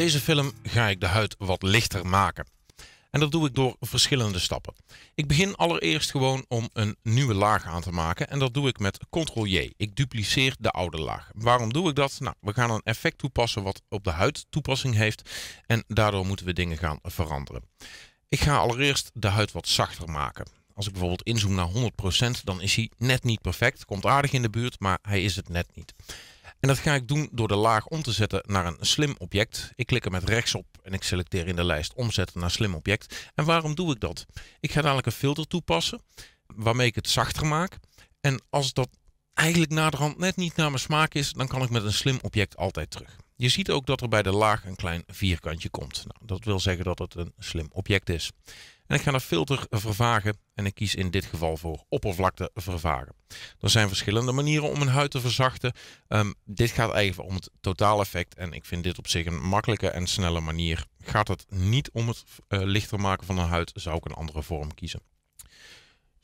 deze film ga ik de huid wat lichter maken. En dat doe ik door verschillende stappen. Ik begin allereerst gewoon om een nieuwe laag aan te maken. En dat doe ik met Ctrl-J. Ik dupliceer de oude laag. Waarom doe ik dat? Nou, we gaan een effect toepassen wat op de huid toepassing heeft. En daardoor moeten we dingen gaan veranderen. Ik ga allereerst de huid wat zachter maken. Als ik bijvoorbeeld inzoom naar 100%, dan is hij net niet perfect. Komt aardig in de buurt, maar hij is het net niet. En dat ga ik doen door de laag om te zetten naar een slim object. Ik klik er met rechts op en ik selecteer in de lijst omzetten naar slim object. En waarom doe ik dat? Ik ga dadelijk een filter toepassen waarmee ik het zachter maak. En als dat eigenlijk naderhand net niet naar mijn smaak is, dan kan ik met een slim object altijd terug. Je ziet ook dat er bij de laag een klein vierkantje komt. Nou, dat wil zeggen dat het een slim object is. En ik ga naar filter vervagen en ik kies in dit geval voor oppervlakte vervagen. Er zijn verschillende manieren om een huid te verzachten. Ehm, dit gaat even om het totaaleffect en ik vind dit op zich een makkelijke en snelle manier. Gaat het niet om het uh, lichter maken van een huid, zou ik een andere vorm kiezen.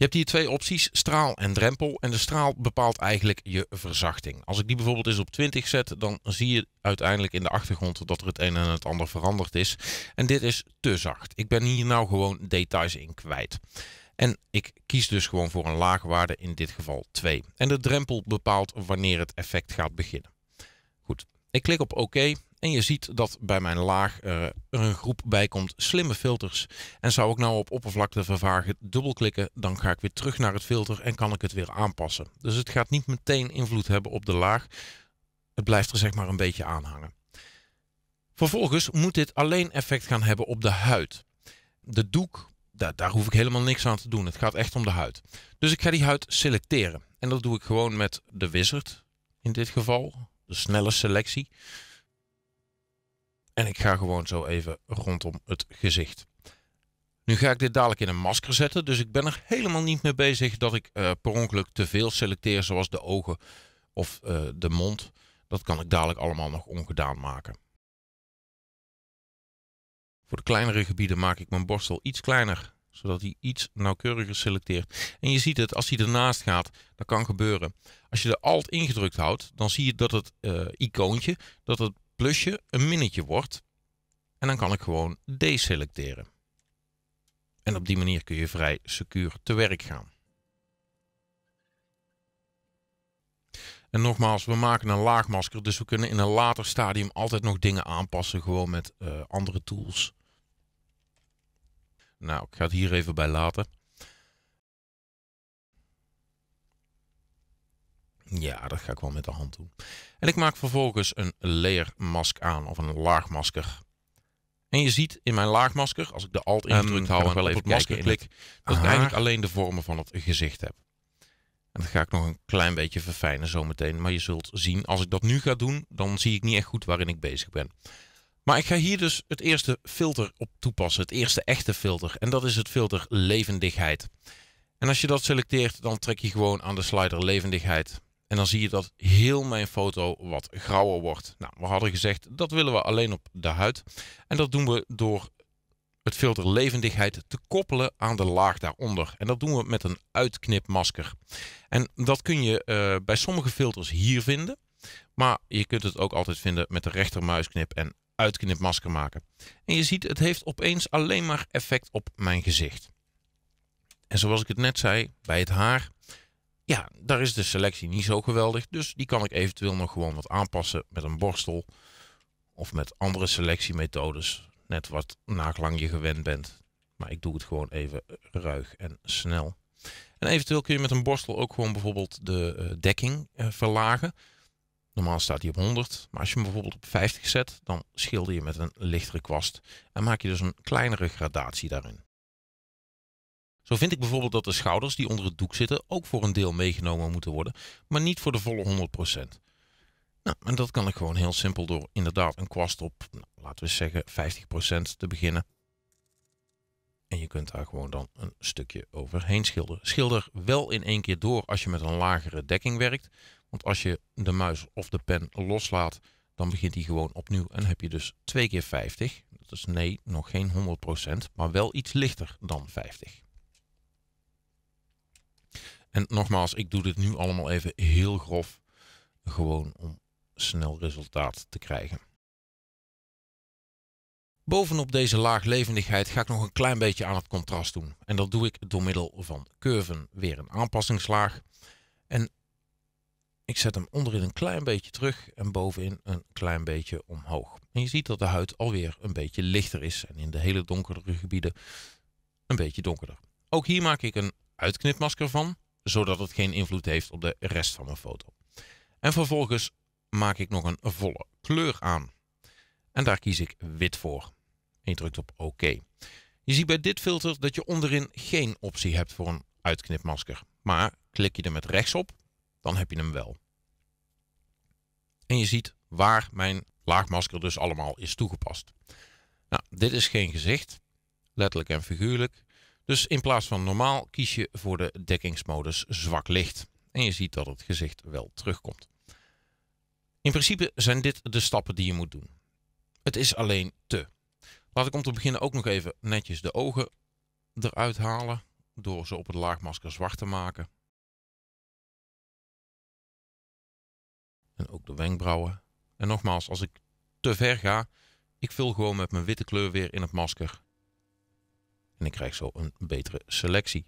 Je hebt hier twee opties, straal en drempel. En de straal bepaalt eigenlijk je verzachting. Als ik die bijvoorbeeld eens op 20 zet, dan zie je uiteindelijk in de achtergrond dat er het een en het ander veranderd is. En dit is te zacht. Ik ben hier nou gewoon details in kwijt. En ik kies dus gewoon voor een lage waarde, in dit geval 2. En de drempel bepaalt wanneer het effect gaat beginnen. Goed, ik klik op oké. OK. En je ziet dat bij mijn laag eh, er een groep bij komt slimme filters. En zou ik nou op oppervlakte vervagen dubbelklikken, dan ga ik weer terug naar het filter en kan ik het weer aanpassen. Dus het gaat niet meteen invloed hebben op de laag. Het blijft er zeg maar een beetje aan hangen. Vervolgens moet dit alleen effect gaan hebben op de huid. De doek, daar, daar hoef ik helemaal niks aan te doen. Het gaat echt om de huid. Dus ik ga die huid selecteren. En dat doe ik gewoon met de wizard in dit geval. De snelle selectie. En ik ga gewoon zo even rondom het gezicht. Nu ga ik dit dadelijk in een masker zetten, dus ik ben er helemaal niet mee bezig dat ik eh, per ongeluk te veel selecteer, zoals de ogen of eh, de mond. Dat kan ik dadelijk allemaal nog ongedaan maken. Voor de kleinere gebieden maak ik mijn borstel iets kleiner, zodat hij iets nauwkeuriger selecteert. En je ziet het, als hij ernaast gaat, dat kan gebeuren. Als je de Alt ingedrukt houdt, dan zie je dat het eh, icoontje, dat het plusje een minnetje wordt. En dan kan ik gewoon deselecteren. En op die manier kun je vrij secuur te werk gaan. En nogmaals, we maken een laagmasker, dus we kunnen in een later stadium altijd nog dingen aanpassen, gewoon met eh, andere tools. Nou, ik ga het hier even bij laten. Ja, dat ga ik wel met de hand doen. En ik maak vervolgens een leermask aan of een laagmasker. En je ziet in mijn laagmasker, als ik de alt ehm, ingedrukt hou en wel even op het masker klik, dat ik eigenlijk alleen de vormen van het gezicht heb. En dat ga ik nog een klein beetje verfijnen zometeen. Maar je zult zien, als ik dat nu ga doen, dan zie ik niet echt goed waarin ik bezig ben. Maar ik ga hier dus het eerste filter op toepassen. Het eerste echte filter. En dat is het filter levendigheid. En als je dat selecteert, dan trek je gewoon aan de slider levendigheid. En dan zie je dat heel mijn foto wat grauwer wordt. Nou, we hadden gezegd dat willen we alleen op de huid. En dat doen we door het filter levendigheid te koppelen aan de laag daaronder. En dat doen we met een uitknipmasker. En dat kun je eh, bij sommige filters hier vinden. Maar je kunt het ook altijd vinden met de rechtermuisknip en uitknipmasker maken. En je ziet, het heeft opeens alleen maar effect op mijn gezicht. En zoals ik het net zei, bij het haar ja, daar is de selectie niet zo geweldig. Dus die kan ik eventueel nog gewoon wat aanpassen met een borstel. Of met andere selectiemethodes. Net wat nagelang je gewend bent. Maar ik doe het gewoon even ruig en snel. En eventueel kun je met een borstel ook gewoon bijvoorbeeld de eh, dekking eh, verlagen. Normaal staat die op 100, maar als je hem bijvoorbeeld op 50 zet, dan schilder je met een lichtere kwast en maak je dus een kleinere gradatie daarin. Zo vind ik bijvoorbeeld dat de schouders die onder het doek zitten ook voor een deel meegenomen moeten worden, maar niet voor de volle 100%. Nou, en dat kan ik gewoon heel simpel door inderdaad een kwast op, nou, laten we zeggen, 50% te beginnen. En je kunt daar gewoon dan een stukje overheen schilderen. Schilder wel in één keer door als je met een lagere dekking werkt. Want als je de muis of de pen loslaat, dan begint hij gewoon opnieuw. En heb je dus twee keer 50. Dat is nee, nog geen 100%, maar wel iets lichter dan 50. En nogmaals, ik doe dit nu allemaal even heel grof, gewoon om snel resultaat te krijgen. Bovenop deze laag levendigheid ga ik nog een klein beetje aan het contrast doen. En dat doe ik door middel van curven weer een aanpassingslaag. En ik zet hem onderin een klein beetje terug en bovenin een klein beetje omhoog. En je ziet dat de huid alweer een beetje lichter is en in de hele donkerdere gebieden een beetje donkerder. Ook hier maak ik een uitknipmasker van zodat het geen invloed heeft op de rest van mijn foto. En vervolgens maak ik nog een volle kleur aan. En daar kies ik wit voor. En je drukt op OK. Je ziet bij dit filter dat je onderin geen optie hebt voor een uitknipmasker. Maar klik je er met rechts op, dan heb je hem wel. En je ziet waar mijn laagmasker dus allemaal is toegepast. Nou, dit is geen gezicht, letterlijk en figuurlijk. Dus in plaats van normaal kies je voor de dekkingsmodus zwak licht. En je ziet dat het gezicht wel terugkomt. In principe zijn dit de stappen die je moet doen. Het is alleen te. Laat ik om te beginnen ook nog even netjes de ogen eruit halen. Door ze op het laagmasker zwart te maken. En ook de wenkbrauwen. En nogmaals, als ik te ver ga, ik vul gewoon met mijn witte kleur weer in het masker en ik krijg zo een betere selectie.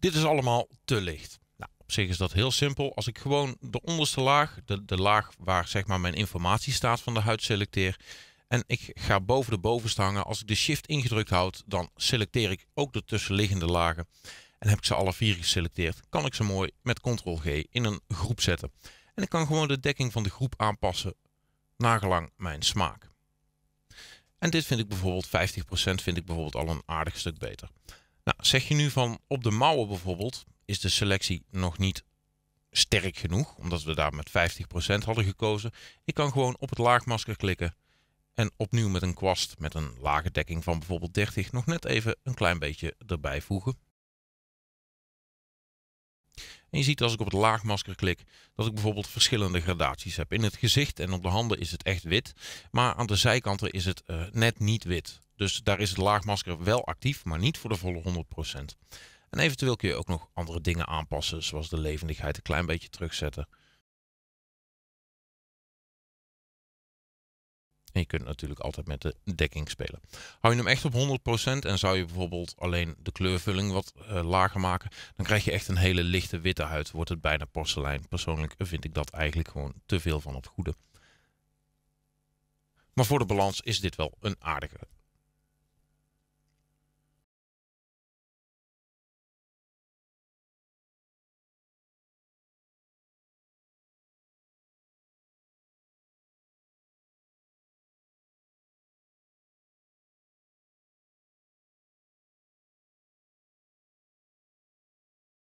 Dit is allemaal te licht. Nou, op zich is dat heel simpel. Als ik gewoon de onderste laag, de, laag waar zeg maar mijn informatie staat van de huid selecteer. En ik ga boven de bovenste hangen. Als ik de shift ingedrukt houd, dan selecteer ik ook de tussenliggende lagen. En heb ik ze alle vier geselecteerd, kan ik ze mooi met ctrl-g in een groep zetten. En ik kan gewoon de dekking van de groep aanpassen nagelang mijn smaak. En dit vind ik bijvoorbeeld 50% vind ik bijvoorbeeld al een aardig stuk beter. Nou, zeg je nu van op de mouwen bijvoorbeeld is de selectie nog niet sterk genoeg, omdat we daar met 50% hadden gekozen. Ik kan gewoon op het laagmasker klikken en opnieuw met een kwast met een lage dekking van bijvoorbeeld 30 nog net even een klein beetje erbij voegen. En je ziet als ik op het laagmasker klik dat ik bijvoorbeeld verschillende gradaties heb. In het gezicht en op de handen is het echt wit, maar aan de zijkanten is het eh, net niet wit. Dus daar is het laagmasker wel actief, maar niet voor de volle 100%. En eventueel kun je ook nog andere dingen aanpassen, zoals de levendigheid een klein beetje terugzetten. En je kunt natuurlijk altijd met de dekking spelen. Hou je hem echt op 100% en zou je bijvoorbeeld alleen de kleurvulling wat eh, lager maken, dan krijg je echt een hele lichte witte huid. Wordt het bijna porselein. Persoonlijk vind ik dat eigenlijk gewoon te veel van het goede. Maar voor de balans is dit wel een aardige